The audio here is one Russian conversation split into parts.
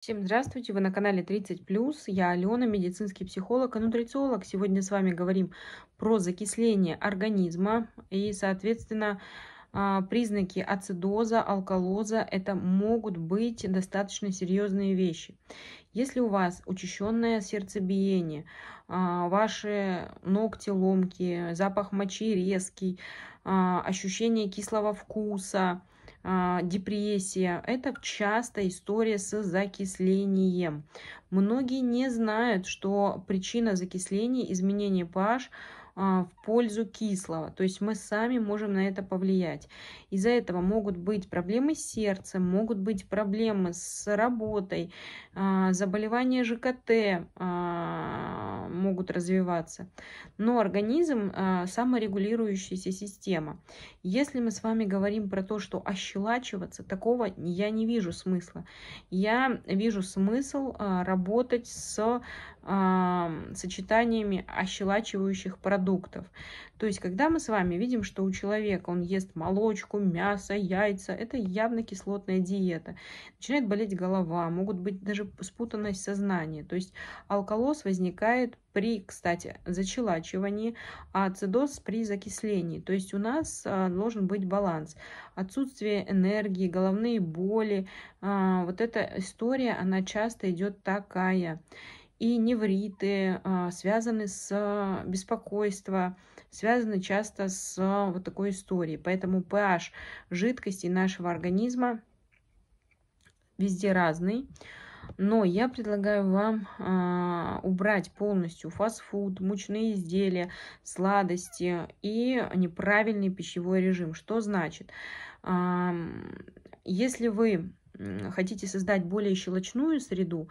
Всем здравствуйте, вы на канале 30+, я Алена, медицинский психолог и нутрициолог. Сегодня с вами говорим про закисление организма и, соответственно, а, признаки ацидоза, алкалоза. Это могут быть достаточно серьезные вещи. Если у вас учащенное сердцебиение, а, ваши ногти ломкие, запах мочи резкий, а, ощущение кислого вкуса – а, депрессия – это часто история с закислением. Многие не знают, что причина закисления – изменение pH – а, в пользу кислого. То есть мы сами можем на это повлиять. Из-за этого могут быть проблемы с сердцем, могут быть проблемы с работой, а, заболевания ЖКТ а, могут развиваться. Но организм саморегулирующаяся система. Если мы с вами говорим про то, что ощелачиваться, такого я не вижу смысла. Я вижу смысл работать с сочетаниями ощелачивающих продуктов продуктов. То есть, когда мы с вами видим, что у человека он ест молочку, мясо, яйца, это явно кислотная диета. Начинает болеть голова, могут быть даже спутанность сознания. То есть, алкалоз возникает при, кстати, зачелачивании, а ацидоз при закислении. То есть у нас а, должен быть баланс. Отсутствие энергии, головные боли, а, вот эта история, она часто идет такая и невриты а, связаны с беспокойством, связаны часто с а, вот такой историей. Поэтому pH жидкости нашего организма везде разный. Но я предлагаю вам э, убрать полностью фастфуд, мучные изделия, сладости и неправильный пищевой режим. Что значит? Э, если вы хотите создать более щелочную среду,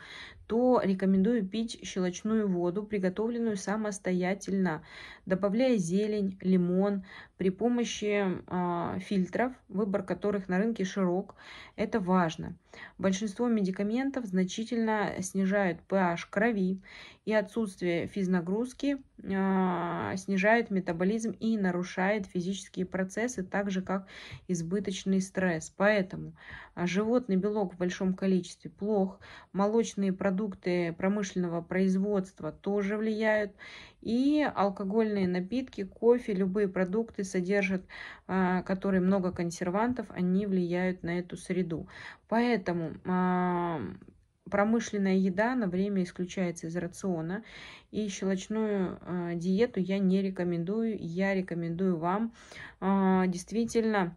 то рекомендую пить щелочную воду, приготовленную самостоятельно, добавляя зелень, лимон при помощи э, фильтров, выбор которых на рынке широк. Это важно. Большинство медикаментов значительно снижают pH крови, и отсутствие физнагрузки э, снижает метаболизм и нарушает физические процессы, так же как избыточный стресс. Поэтому а, животные белок в большом количестве плох, молочные продукты промышленного производства тоже влияют, и алкогольные напитки, кофе, любые продукты содержат, а, которые много консервантов, они влияют на эту среду. Поэтому а, промышленная еда на время исключается из рациона. И щелочную а, диету я не рекомендую. Я рекомендую вам действительно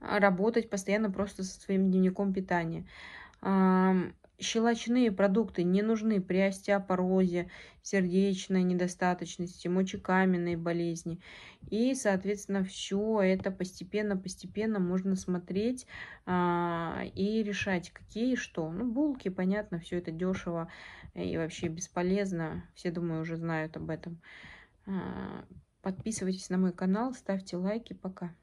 а, работать постоянно просто со своим дневником питания. Щелочные продукты не нужны при остеопорозе, сердечной недостаточности, мочекаменной болезни. И, соответственно, все это постепенно-постепенно можно смотреть а, и решать, какие что. Ну, булки, понятно, все это дешево и вообще бесполезно. Все, думаю, уже знают об этом. А, подписывайтесь на мой канал, ставьте лайки. Пока.